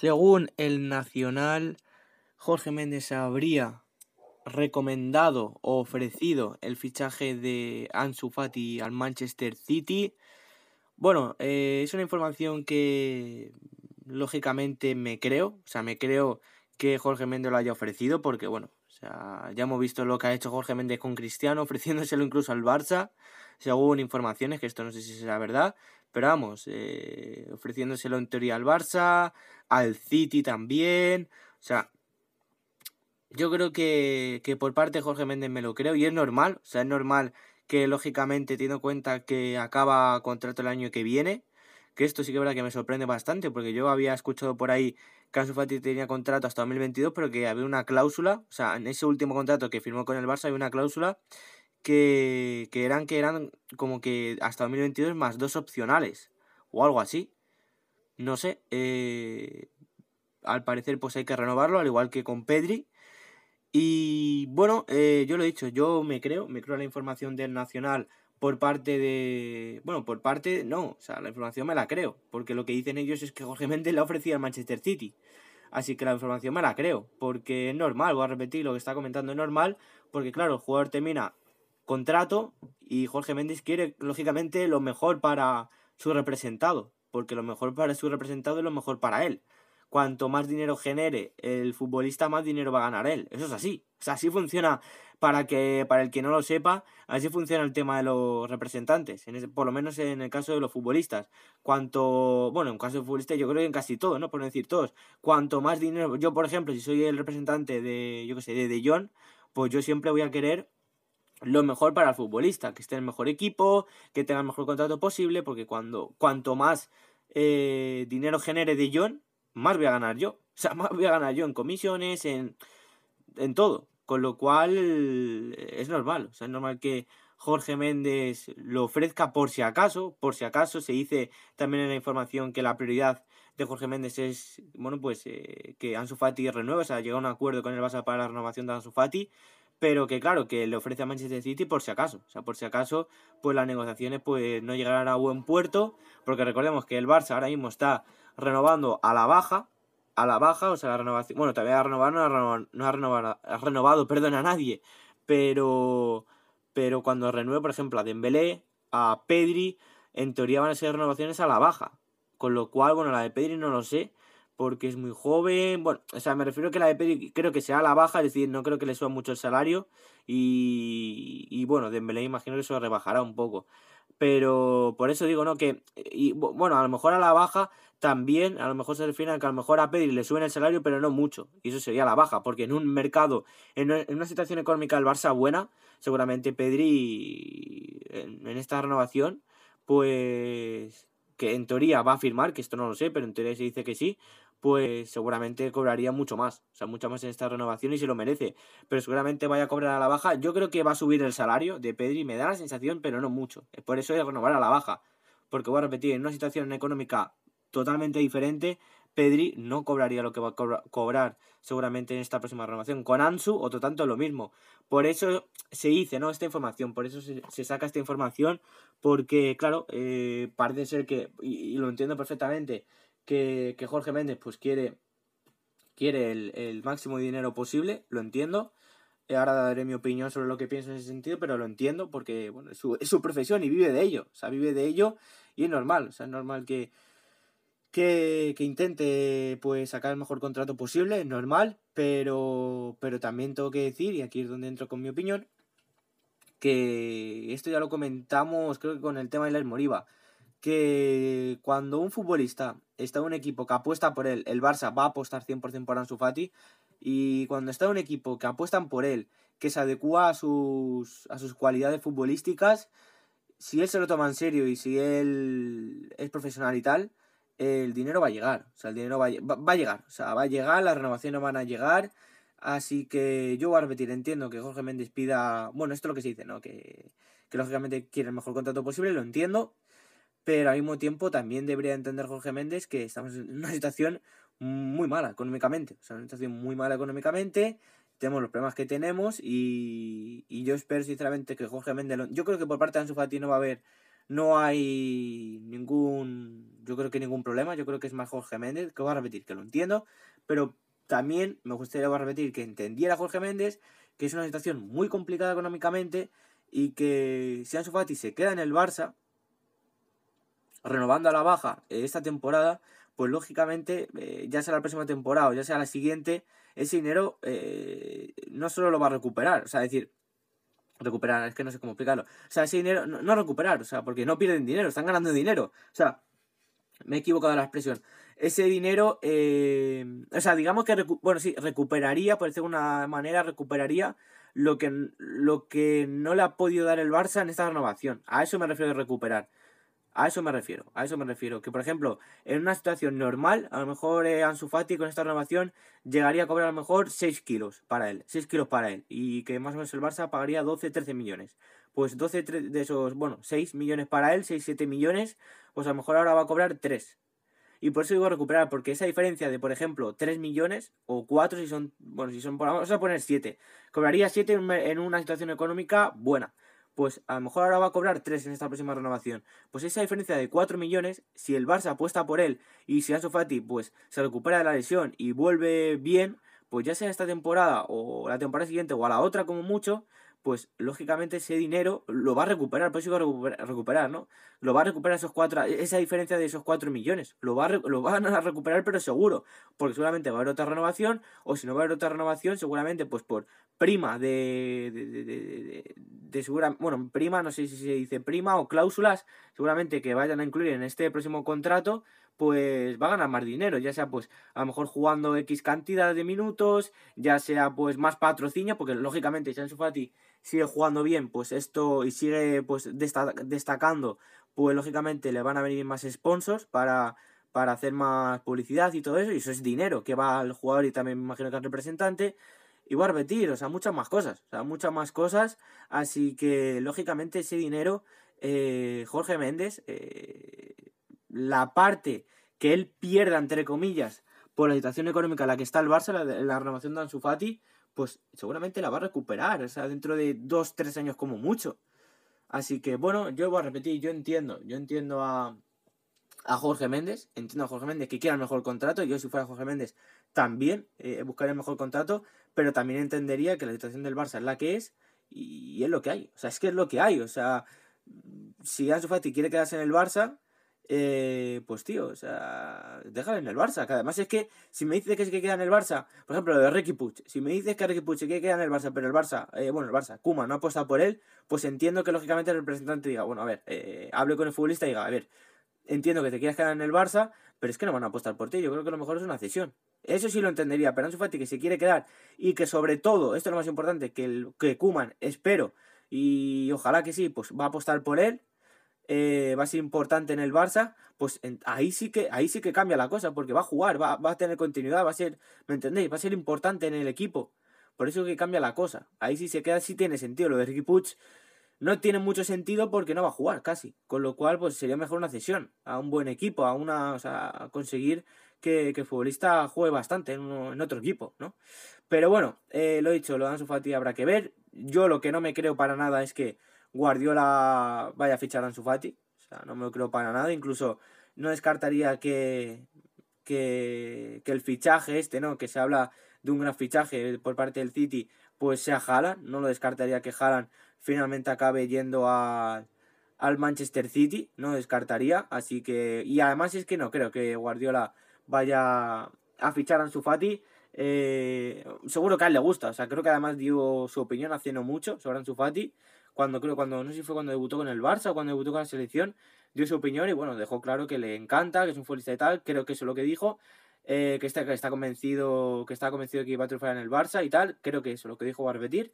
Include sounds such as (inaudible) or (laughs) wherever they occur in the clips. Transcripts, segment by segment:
Según el Nacional, Jorge Méndez habría recomendado o ofrecido el fichaje de Ansu Fati al Manchester City. Bueno, eh, es una información que lógicamente me creo, o sea, me creo que Jorge Méndez lo haya ofrecido porque bueno, ya hemos visto lo que ha hecho Jorge Méndez con Cristiano, (laughs) ofreciéndoselo incluso al Barça según informaciones, que esto no sé si será verdad, pero vamos, eh, ofreciéndoselo en teoría al Barça, al City también, o sea, yo creo que, por parte de Jorge Méndez me lo creo y es normal, o sea, es normal que lógicamente teniendo en cuenta que acaba contrato el año que viene, que esto sí que es verdad que me sorprende bastante, porque yo había escuchado por ahí que Ansu tenía contrato hasta 2022, pero que había una cláusula, o sea, en ese último contrato que firmó con el Barça había una cláusula que, eran que eran como que hasta 2022 más dos opcionales o algo así. No sé, eh, al parecer pues hay que renovarlo, al igual que con Pedri. Y bueno, eh, yo lo he dicho, yo me creo, me creo la información del Nacional por parte de... Bueno, por parte, no, o sea, la información me la creo, porque lo que dicen ellos es que Jorge Méndez la ofrecía al Manchester City. Así que la información me la creo, porque es normal, voy a repetir lo que está comentando, es normal, porque claro, el jugador termina contrato y Jorge Méndez quiere, lógicamente, lo mejor para su representado, porque lo mejor para su representado es lo mejor para él. Cuanto más dinero genere el futbolista, más dinero va a ganar él. Eso es así. sea, así funciona para que para el que no lo sepa, así funciona el tema de los representantes, en por lo menos en el caso de los futbolistas. Cuanto, bueno, en caso de futbolistas yo creo que en casi todos, no por decir todos, cuanto más dinero, yo por ejemplo, si soy el representante de, yo qué sé, de De pues yo siempre voy a querer lo mejor para el futbolista, que esté en el mejor equipo, que tenga el mejor contrato posible, porque cuando cuanto más eh, dinero genere de John, más voy a ganar yo. O sea, (laughs) más voy a ganar yo en comisiones, en, en todo. Con lo cual es normal. O sea, es normal que Jorge Méndez lo ofrezca por si acaso. Por si acaso se dice también en la información que la prioridad de Jorge Méndez es, bueno, pues eh, que Ansu Fati renueve. O sea, llega a un acuerdo con el Barça para la renovación de Ansu Fati pero que claro, que le ofrece a Manchester City por si acaso. O sea, por si acaso, pues las negociaciones pues no llegarán a buen puerto, porque recordemos que el Barça ahora mismo está renovando a la baja, a la baja, o sea, la renovación, bueno, todavía ha renovado, no ha renovado, ha renovado, ha a nadie, pero, pero cuando renueve, por ejemplo, a Dembélé, a Pedri, en teoría van a ser renovaciones a la baja, con lo cual, bueno, la de Pedri no lo sé, porque es muy joven. Bueno, o sea, me refiero que la de Pedri creo que sea la baja, es decir, no creo que le suba mucho el salario. Y, y bueno, Dembélé imagino que eso rebajará un poco. Pero por eso digo, ¿no? Que, y, bueno, a lo mejor a la baja también, a lo mejor se refiere a que a lo mejor a Pedri le suben el salario, pero no mucho. Y eso sería la baja, porque en un mercado, en, una situación económica del Barça buena, seguramente Pedri en esta renovación, pues que en teoría va a firmar, que esto no lo sé, pero en teoría se dice que sí, pues seguramente cobraría mucho más, o sea, mucho más en esta renovación y se lo merece, pero seguramente vaya a cobrar a la baja. Yo creo que va a subir el salario de Pedri, me da la sensación, pero no mucho. Es por eso que renovar a la baja, porque voy a repetir, en una situación económica totalmente diferente, Pedri no cobraría lo que va a cobrar seguramente en esta próxima renovación. Con Ansu, otro tanto, lo mismo. Por eso se dice, ¿no? Esta información, por eso se, saca esta información, porque, claro, eh, parece ser que, y lo entiendo perfectamente, que, Jorge Méndez pues quiere, quiere el, máximo dinero posible, lo entiendo. Eh, ahora daré mi opinión sobre lo que pienso en ese sentido, pero lo entiendo porque bueno, es, su, profesión y vive de ello. O sea, vive de ello y es normal. O sea, es normal que, que, intente pues sacar el mejor contrato posible, es normal, pero, pero también tengo que decir, y aquí es donde entro con mi opinión, que esto ya lo comentamos creo que con el tema de la Moriba, que cuando un futbolista está en un equipo que apuesta por él, el Barça va a apostar 100% por Ansu Fati, y cuando está en un equipo que apuestan por él, que se adecua a sus, cualidades futbolísticas, si él se lo toma en serio y si él es profesional y tal, el dinero va a llegar. O sea, el dinero va a, llegar. O sea, va a llegar, las renovaciones van a llegar. Así que yo voy a repetir, entiendo que Jorge Méndez pida. Bueno, esto es lo que se dice, ¿no? que lógicamente quiere el mejor contrato posible, lo entiendo pero al mismo tiempo también debería entender Jorge Méndez que estamos en una situación muy mala económicamente, o sea, una situación muy mala económicamente, tenemos los problemas que tenemos y, yo espero sinceramente que Jorge Méndez, yo creo que por parte de Ansu Fati no va a haber, no hay ningún, yo creo que ningún problema, yo creo que es más Jorge Méndez, que voy a repetir, que lo entiendo, pero también me gustaría a repetir que entendiera Jorge Méndez que es una situación muy complicada económicamente y que si Ansu Fati se queda en el Barça, renovando a la baja esta temporada, pues lógicamente, eh, ya sea la próxima temporada o ya sea la siguiente, ese dinero eh, no solo lo va a recuperar, o sea, decir, recuperar, es que no sé cómo explicarlo, o sea, ese dinero no, recuperar, o sea, porque no pierden dinero, están ganando dinero, o sea, me he equivocado la expresión. Ese dinero, eh, o sea, digamos que, bueno, sí, recuperaría, por decir de una manera, recuperaría lo que, lo que no le ha podido dar el Barça en esta renovación. A eso me refiero de recuperar. A eso me refiero, a eso me refiero. Que por ejemplo, en una situación normal, a lo mejor eh, Ansu con esta renovación llegaría a cobrar a lo mejor 6 kilos para él, 6 kilos para él. Y que más o menos el Barça pagaría 12, 13 millones. Pues 12 de esos, bueno, 6 millones para él, 6, 7 millones, pues a lo mejor ahora va a cobrar 3. Y por eso digo recuperar, porque esa diferencia de, por ejemplo, 3 millones o 4 si son, bueno, si son, vamos a poner 7. Cobraría 7 en una situación económica buena pues a lo mejor ahora va a cobrar 3 en esta próxima renovación. Pues esa diferencia de 4 millones, si el Barça apuesta por él y si Ansu Fati pues se recupera de la lesión y vuelve bien, pues ya sea esta temporada o la temporada siguiente o a la otra como mucho, pues lógicamente ese dinero lo va a recuperar, por eso va a recuperar, ¿no? Lo va a recuperar esos cuatro, e-, esa diferencia de esos 4 millones. Lo, va lo van a recuperar, pero seguro, porque seguramente va a haber otra renovación, o si no va a haber otra renovación, seguramente pues por prima de, de, bueno, prima, no sé si se dice prima o cláusulas, seguramente que vayan a incluir en este próximo contrato, pues va a ganar más dinero, ya sea pues a lo mejor jugando X cantidad de minutos, ya sea pues más patrocinio, porque lógicamente Shansu Fati sigue jugando bien, pues esto y sigue pues destacando, pues lógicamente le van a venir más sponsors para para hacer más publicidad y todo eso, y eso es dinero que va al jugador y también me imagino que al representante, y voy a repetir, o sea, muchas más cosas, o sea, muchas más cosas. Así que, lógicamente, ese dinero, eh, Jorge Méndez, eh, la parte que él pierda, entre comillas, por la situación económica en la que está el Barça, la, renovación de Ansu Fati, pues seguramente la va a recuperar, o sea, dentro de dos, tres años como mucho. Así que, bueno, yo voy a repetir, yo entiendo, yo entiendo a, a Jorge Méndez, entiendo a Jorge Méndez que quiera el mejor contrato, yo si fuera Jorge Méndez también eh, el mejor contrato, pero también entendería que la situación del Barça es la que es y, es lo que hay. O sea, es que es lo que hay. O sea, si Ansu Fati quiere quedarse en el Barça, eh, pues tío, o sea, déjalo en el Barça. Que además es que si me dices que se que queda en el Barça, por ejemplo, lo de Ricky Puch, si me dices que Ricky Puch se que queda en el Barça, pero el Barça, eh, bueno, el Barça, Kuma no ha apostado por él, pues entiendo que lógicamente el representante diga, bueno, a ver, eh, hable con el futbolista y diga, a ver, entiendo que te quieras quedar en el Barça, pero es que no van a apostar por ti. Yo creo que lo mejor es una cesión. Eso sí lo entendería, pero su Fati que se quiere quedar y que sobre todo, esto es lo más importante, que, que Kuman, espero y ojalá que sí, pues va a apostar por él, eh, va a ser importante en el Barça, pues ahí, sí que, ahí sí que cambia la cosa, porque va a jugar, va, a tener continuidad, va a ser, ¿me entendéis? Va a ser importante en el equipo. Por eso que cambia la cosa. Ahí sí se queda, sí tiene sentido. Lo de Ricky puch no tiene mucho sentido porque no va a jugar casi. Con lo cual, pues sería mejor una cesión a un buen equipo, a una, a conseguir que, el futbolista juegue bastante en, otro equipo, ¿no? Pero bueno, eh, lo dicho, lo de Ansu Fati habrá que ver. Yo lo que no me creo para nada es que Guardiola vaya a fichar a Ansu Fati. O sea, no me lo creo para nada. Incluso no descartaría que, que, el fichaje este, ¿no? Que se habla de un gran fichaje por parte del City, pues sea Haaland. No lo descartaría que Haaland finalmente acabe yendo al Manchester City, no descartaría. Así que, y además es que no creo que Guardiola vaya a fichar a Ansu Fati. Eh, seguro que a él le gusta. O sea, creo que además dio su opinión haciendo mucho sobre Ansu Fati. Cuando creo, cuando no sé si fue cuando debutó con el Barça o cuando debutó con la selección, dio su opinión y bueno, dejó claro que le encanta, que es un futbolista y tal. Creo que eso es lo que dijo. Eh, que, está, está convencido que está convencido que iba a triunfar en el Barça y tal. Creo que eso es lo que dijo Barbetir.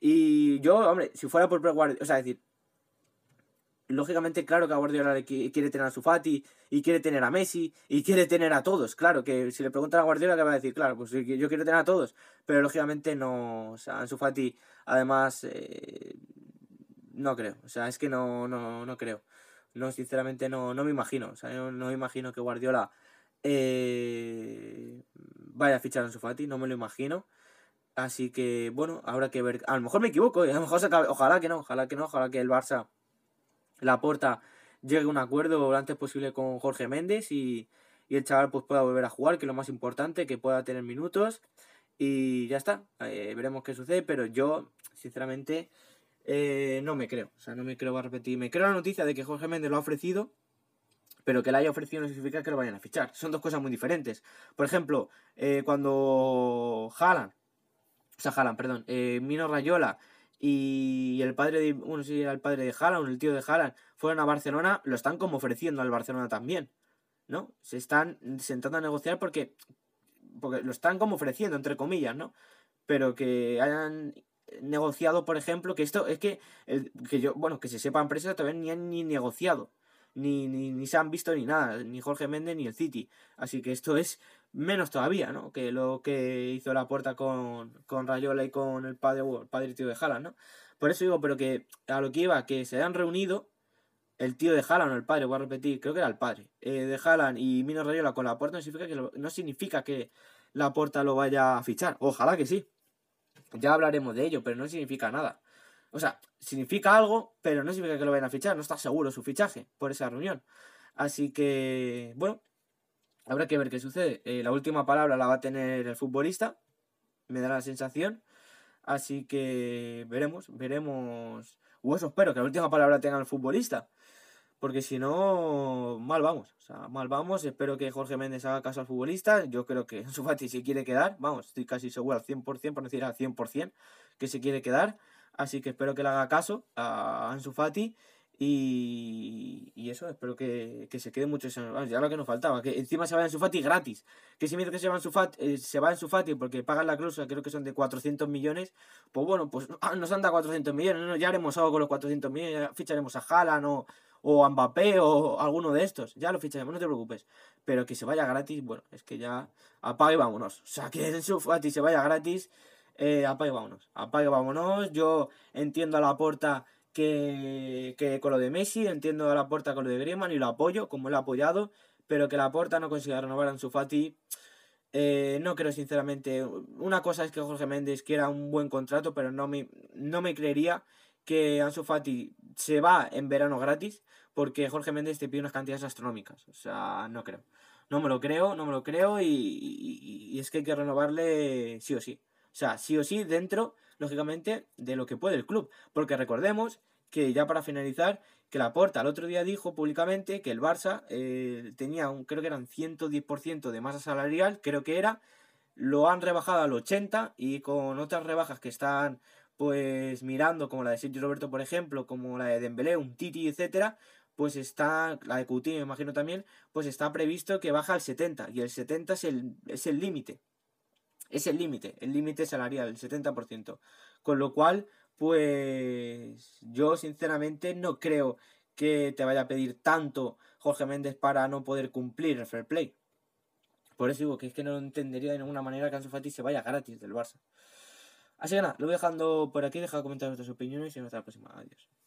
Y yo, hombre, si fuera por Pep Guardiola, o sea, decir, lógicamente, claro que a Guardiola quiere tener a Sufati y quiere tener a Messi y quiere tener a todos. Claro, que si le preguntan a Guardiola, que va a decir? Claro, pues yo quiero tener a todos. Pero lógicamente no. O sea, a Sufati además, eh, no creo. O sea, es que no, no, no creo. No, sinceramente no, no me imagino. O sea, no, no me imagino que Guardiola eh, vaya a fichar a Sufati, no me lo imagino. Así que, bueno, habrá que ver. A lo mejor me equivoco, eh, a lo mejor se ojalá que no, ojalá que no, ojalá que el Barça la Porta llegue a un acuerdo lo antes posible con Jorge Méndez y, el chaval pues pueda volver a jugar, que es lo más importante, que pueda tener minutos y ya está. Eh, veremos qué sucede, pero yo, sinceramente, eh, no me creo. O sea, no me creo, va a repetir. Me creo la noticia de que Jorge Méndez lo ha ofrecido, pero que la haya ofrecido no significa que lo vayan a fichar. Son dos cosas muy diferentes. Por ejemplo, eh, cuando Jalan, o sea, Jalan, perdón, Mino Rayola y el padre de, bueno, sí, el padre de Haaland, el tío de Haaland, fueron a Barcelona, lo están como ofreciendo al Barcelona también, ¿no? Se están sentando a negociar porque, porque lo están como ofreciendo, entre comillas, ¿no? Pero que hayan negociado, por ejemplo, que esto es que, que yo, bueno, que se sepa empresas todavía ni han ni negociado, ni, ni, ni, se han visto ni nada, ni Jorge Méndez ni el City. Así que esto es menos todavía, ¿no? Que lo que hizo la puerta con, Rayola y con el padre, el padre y tío de Halan, ¿no? Por eso digo, pero que a lo que iba, que se han reunido el tío de Halan o el padre, voy a repetir, creo que era el padre, eh, de Halan y Mino Rayola con la puerta no significa que, no significa que la puerta lo vaya a fichar. Ojalá que sí. Ya hablaremos de ello, pero no significa nada. O sea, significa algo, pero no significa que lo vayan a fichar. No está seguro su fichaje por esa reunión. Así que, bueno, Habrá que ver qué sucede. Eh, la última palabra la va a tener el futbolista, me da la sensación. Así que veremos, veremos. O eso espero, que la última palabra tenga el futbolista. Porque si no, mal vamos. O sea, mal vamos. Espero que Jorge Méndez haga caso al futbolista. Yo creo que Fati se quiere quedar. Vamos, estoy casi seguro al 100%, por decir al 100%, que se quiere quedar. Así que espero que le haga caso a Ansu Fati y, eso, espero que, se quede mucho. Vamos, ya lo que nos faltaba, que encima se vaya en su fati gratis. Que si dicen que se va en su fati eh, se va en porque pagan la cruz, creo que son de 400 millones. Pues bueno, pues (clears throat) ah, nos anda 400 millones. Ya haremos algo con los 400 millones, ya ficharemos a Haaland o, o a Mbappé o alguno de estos. Ya lo ficharemos, no te preocupes. Pero que se vaya gratis, bueno, es que ya apague y vámonos. O sea, que en su fati se vaya gratis, eh, apague y vámonos. Apague vámonos. Yo entiendo a la puerta que, con lo de Messi entiendo a la puerta con lo de Griezmann y lo apoyo, como lo ha apoyado, pero que la puerta no consiga renovar a Ansu Fati, eh, no creo sinceramente. Una cosa es que Jorge Méndez quiera un buen contrato, pero no me, no me creería que Ansu Fati se va en verano gratis porque Jorge Méndez te pide unas cantidades astronómicas. O sea, no creo. No me lo creo, no me lo creo y es que hay que renovarle sí o sí. O sea, sí o sí dentro lógicamente, de lo que puede el club. Porque recordemos que ya para finalizar, que la porta el otro día dijo públicamente que el Barça eh, tenía, un, creo que eran 110% de masa salarial, creo que era, lo han rebajado al 80% y con otras rebajas que están pues mirando, como la de Sergio Roberto, por ejemplo, como la de Dembélé, un Titi, etcétera, pues está, la de Coutinho, imagino también, pues está previsto que baja al 70, y el 70 es el límite. Es el es el límite, el límite salarial, el 70%. Con lo cual, pues yo sinceramente no creo que te vaya a pedir tanto Jorge Méndez para no poder cumplir el fair play. Por eso digo que es que no entendería de ninguna manera que Ansu Fati se vaya gratis del Barça. Así que nada, lo voy dejando por aquí, deja comentar vuestras opiniones y hasta la próxima. Adiós.